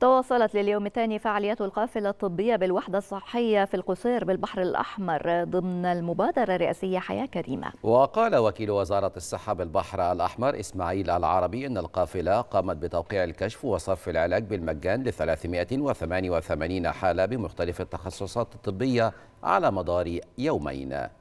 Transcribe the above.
تواصلت لليوم الثاني فعاليات القافلة الطبية بالوحدة الصحية في القصير بالبحر الأحمر ضمن المبادرة الرئاسية حياة كريمة وقال وكيل وزارة الصحة بالبحر الأحمر إسماعيل العربي أن القافلة قامت بتوقيع الكشف وصرف العلاج بالمجان ل 388 حالة بمختلف التخصصات الطبية على مدار يومين